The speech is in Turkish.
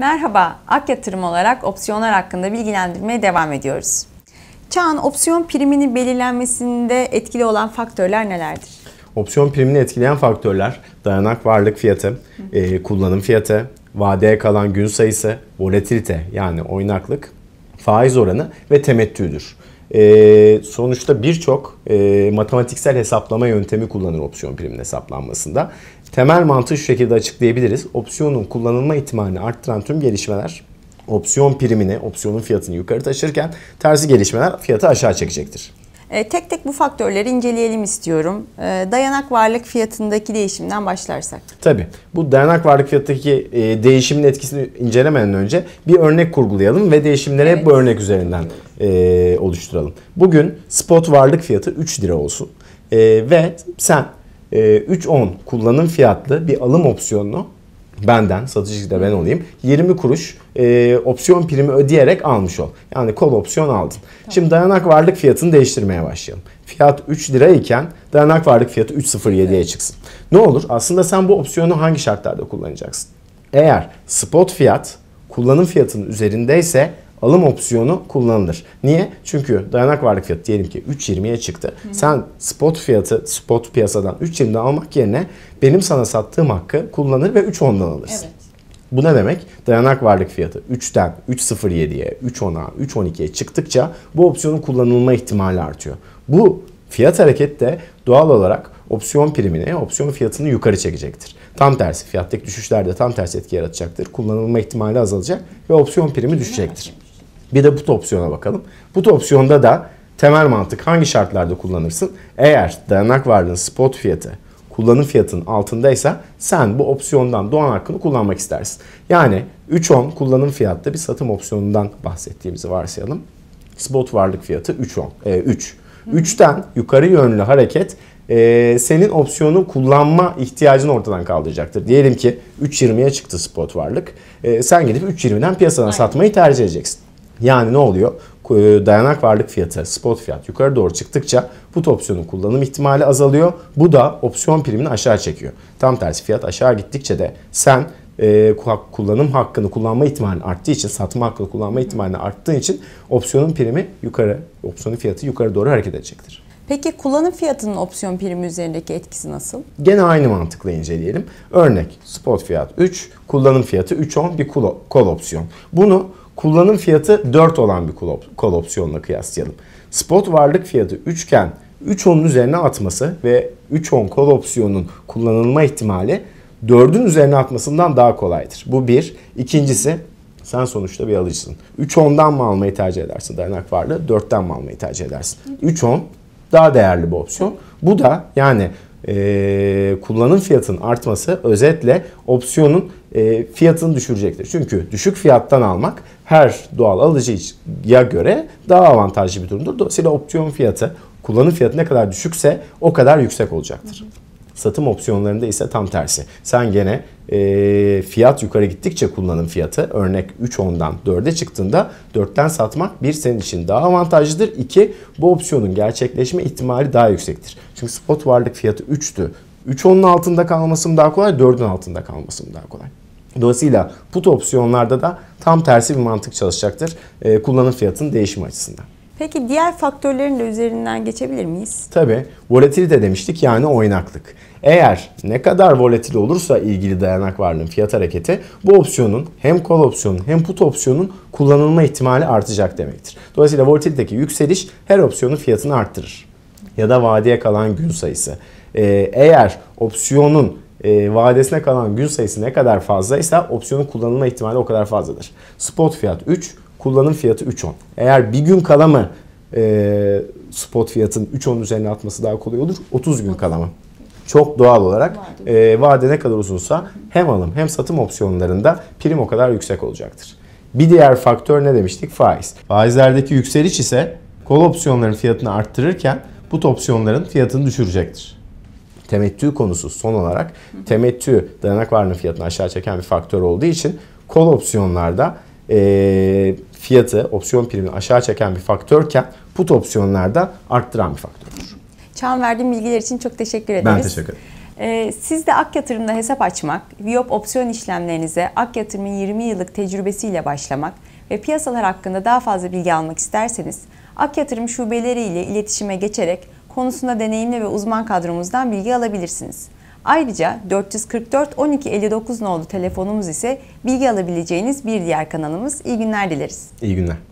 Merhaba, Ak Yatırım olarak opsiyonlar hakkında bilgilendirmeye devam ediyoruz. Çağan, opsiyon primini belirlenmesinde etkili olan faktörler nelerdir? Opsiyon primini etkileyen faktörler dayanak varlık fiyatı, e, kullanım fiyatı, vadeye kalan gün sayısı, volatilite yani oynaklık, faiz oranı ve temettüdür. E, sonuçta birçok e, matematiksel hesaplama yöntemi kullanır opsiyon priminin hesaplanmasında. Temel mantığı şu şekilde açıklayabiliriz. Opsiyonun kullanılma ihtimalini arttıran tüm gelişmeler opsiyon primini, opsiyonun fiyatını yukarı taşırken tersi gelişmeler fiyatı aşağı çekecektir. E, tek tek bu faktörleri inceleyelim istiyorum. E, dayanak varlık fiyatındaki değişimden başlarsak. Tabii. Bu dayanak varlık fiyatındaki e, değişimin etkisini incelemeden önce bir örnek kurgulayalım ve değişimleri evet. hep bu örnek üzerinden oluşturalım. Bugün spot varlık fiyatı 3 lira olsun. Ve sen 3.10 ee, kullanım fiyatlı bir alım opsiyonunu benden, satıcı da ben olayım. 20 kuruş e, opsiyon primi ödeyerek almış ol. Yani kol opsiyon aldın. Tamam. Şimdi dayanak varlık fiyatını değiştirmeye başlayalım. Fiyat 3 lira iken dayanak varlık fiyatı 3.07'ye evet. çıksın. Ne olur? Aslında sen bu opsiyonu hangi şartlarda kullanacaksın? Eğer spot fiyat kullanım fiyatının üzerindeyse alım opsiyonu kullanılır. Niye? Çünkü dayanak varlık fiyatı diyelim ki 3.20'ye çıktı. Hı. Sen spot fiyatı spot piyasadan 3.20'den almak yerine benim sana sattığım hakkı kullanır ve 3.10'dan alırsın. Evet. Bu ne demek? Dayanak varlık fiyatı 3'ten 3.07'ye, 3.10'a, 3.12'ye çıktıkça bu opsiyonun kullanılma ihtimali artıyor. Bu fiyat hareket de doğal olarak opsiyon primini, opsiyon fiyatını yukarı çekecektir. Tam tersi fiyattaki düşüşlerde tam tersi etki yaratacaktır. Kullanılma ihtimali azalacak ve opsiyon primi düşecektir. Bir de put opsiyona bakalım. Put opsiyonda da temel mantık hangi şartlarda kullanırsın? Eğer dayanak varlığın spot fiyatı kullanım fiyatının altındaysa sen bu opsiyondan doğan hakkını kullanmak istersin. Yani 3.10 kullanım fiyatta bir satım opsiyonundan bahsettiğimizi varsayalım. Spot varlık fiyatı 3.10, e, 3. 3'ten yukarı yönlü hareket e, senin opsiyonu kullanma ihtiyacını ortadan kaldıracaktır. Diyelim ki 3.20'ye çıktı spot varlık. E, sen gidip 3.20'den piyasadan Aynen. satmayı tercih edeceksin. Yani ne oluyor? E, dayanak varlık fiyatı, spot fiyat yukarı doğru çıktıkça put opsiyonun kullanım ihtimali azalıyor. Bu da opsiyon primini aşağı çekiyor. Tam tersi fiyat aşağı gittikçe de sen e, kullanım hakkını kullanma ihtimalini arttığı için satma hakkını kullanma ihtimalini arttığı için opsiyonun primi yukarı, opsiyonun fiyatı yukarı doğru hareket edecektir. Peki kullanım fiyatının opsiyon primi üzerindeki etkisi nasıl? Gene aynı mantıkla inceleyelim. Örnek spot fiyat 3, kullanım fiyatı 3.10 bir kol opsiyon. Bunu kullanım fiyatı 4 olan bir kol opsiyonla kıyaslayalım. Spot varlık fiyatı 3 iken 3 onun üzerine atması ve 3 on kol opsiyonun kullanılma ihtimali 4'ün üzerine atmasından daha kolaydır. Bu bir. İkincisi sen sonuçta bir alıcısın. 3 ondan mı almayı tercih edersin dayanak varlığı? 4'ten mi almayı tercih edersin? 3 on daha değerli bir opsiyon. Bu da yani e, kullanım fiyatının artması özetle opsiyonun e, fiyatını düşürecektir. Çünkü düşük fiyattan almak her doğal alıcıya göre daha avantajlı bir durumdur. Dolayısıyla opsiyon fiyatı kullanım fiyatı ne kadar düşükse o kadar yüksek olacaktır. Hı hı. Satım opsiyonlarında ise tam tersi. Sen gene e, fiyat yukarı gittikçe kullanım fiyatı örnek 3 ondan 4'e çıktığında 4'ten satmak bir senin için daha avantajlıdır. 2 bu opsiyonun gerçekleşme ihtimali daha yüksektir. Çünkü spot varlık fiyatı 3'tü. 3 onun altında kalmasım daha kolay, 4'ün altında kalmasım daha kolay. Dolayısıyla put opsiyonlarda da tam tersi bir mantık çalışacaktır e, kullanım fiyatının değişimi açısından. Peki diğer faktörlerin de üzerinden geçebilir miyiz? Tabii. Volatilite demiştik yani oynaklık. Eğer ne kadar volatil olursa ilgili dayanak varlığın fiyat hareketi bu opsiyonun hem call opsiyonun hem put opsiyonun kullanılma ihtimali artacak demektir. Dolayısıyla volatiliteki yükseliş her opsiyonun fiyatını arttırır. Ya da vadeye kalan gün sayısı. Ee, eğer opsiyonun e, vadesine kalan gün sayısı ne kadar fazlaysa opsiyonun kullanılma ihtimali o kadar fazladır. Spot fiyat 3, kullanım fiyatı 3.10. Eğer bir gün kala mı e, spot fiyatın 3.10 üzerine atması daha kolay olur? 30 gün kala mı? Çok doğal olarak e, vade ne kadar uzunsa hem alım hem satım opsiyonlarında prim o kadar yüksek olacaktır. Bir diğer faktör ne demiştik? Faiz. Faizlerdeki yükseliş ise kol opsiyonların fiyatını arttırırken put opsiyonların fiyatını düşürecektir temettü konusu son olarak temettü dayanak varlığı fiyatını aşağı çeken bir faktör olduğu için kol opsiyonlarda e, fiyatı, opsiyon primini aşağı çeken bir faktörken put opsiyonlarda arttıran bir faktördür. Çağın verdiğim bilgiler için çok teşekkür ederiz. Ben teşekkür ederim. Ee, siz de Ak Yatırım'da hesap açmak, Viyop opsiyon işlemlerinize Ak Yatırım'ın 20 yıllık tecrübesiyle başlamak ve piyasalar hakkında daha fazla bilgi almak isterseniz Ak Yatırım şubeleriyle iletişime geçerek konusunda deneyimli ve uzman kadromuzdan bilgi alabilirsiniz. Ayrıca 444 12 59 nolu telefonumuz ise bilgi alabileceğiniz bir diğer kanalımız. İyi günler dileriz. İyi günler.